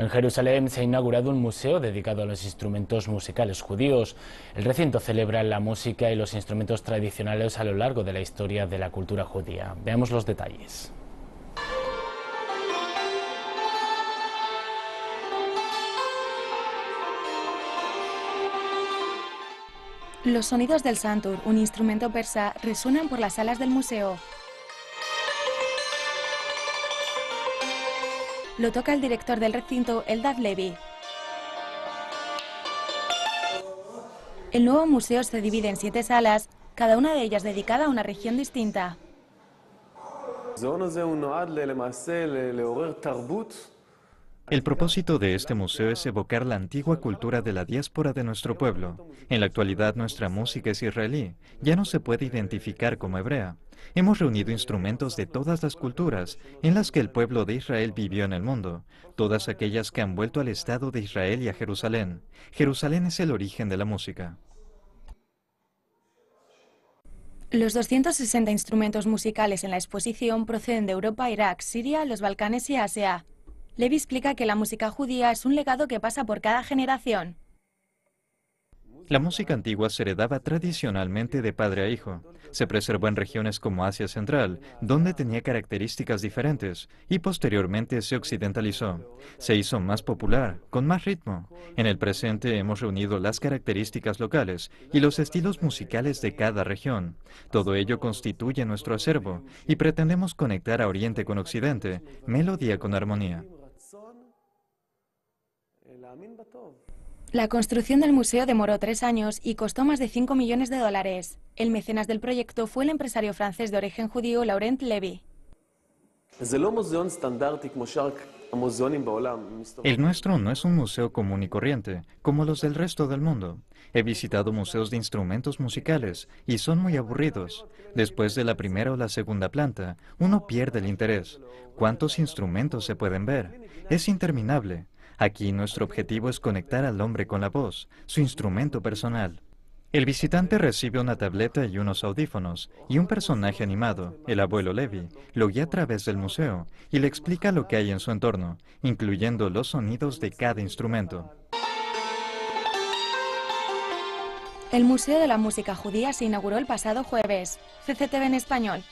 En Jerusalén se ha inaugurado un museo dedicado a los instrumentos musicales judíos. El recinto celebra la música y los instrumentos tradicionales a lo largo de la historia de la cultura judía. Veamos los detalles. Los sonidos del santur, un instrumento persa, resuenan por las salas del museo. lo toca el director del recinto, Eldad Levy. El nuevo museo se divide en siete salas, cada una de ellas dedicada a una región distinta. El propósito de este museo es evocar la antigua cultura de la diáspora de nuestro pueblo. En la actualidad nuestra música es israelí, ya no se puede identificar como hebrea. Hemos reunido instrumentos de todas las culturas en las que el pueblo de Israel vivió en el mundo, todas aquellas que han vuelto al Estado de Israel y a Jerusalén. Jerusalén es el origen de la música. Los 260 instrumentos musicales en la exposición proceden de Europa, Irak, Siria, los Balcanes y Asia. Levi explica que la música judía es un legado que pasa por cada generación. La música antigua se heredaba tradicionalmente de padre a hijo. Se preservó en regiones como Asia Central, donde tenía características diferentes, y posteriormente se occidentalizó. Se hizo más popular, con más ritmo. En el presente hemos reunido las características locales y los estilos musicales de cada región. Todo ello constituye nuestro acervo, y pretendemos conectar a Oriente con Occidente, melodía con armonía. Eh, la construcción del museo demoró tres años y costó más de 5 millones de dólares. El mecenas del proyecto fue el empresario francés de origen judío Laurent Levy. El nuestro no es un museo común y corriente, como los del resto del mundo. He visitado museos de instrumentos musicales y son muy aburridos. Después de la primera o la segunda planta, uno pierde el interés. ¿Cuántos instrumentos se pueden ver? Es interminable. Aquí nuestro objetivo es conectar al hombre con la voz, su instrumento personal. El visitante recibe una tableta y unos audífonos, y un personaje animado, el abuelo Levi, lo guía a través del museo y le explica lo que hay en su entorno, incluyendo los sonidos de cada instrumento. El Museo de la Música Judía se inauguró el pasado jueves. CCTV en español.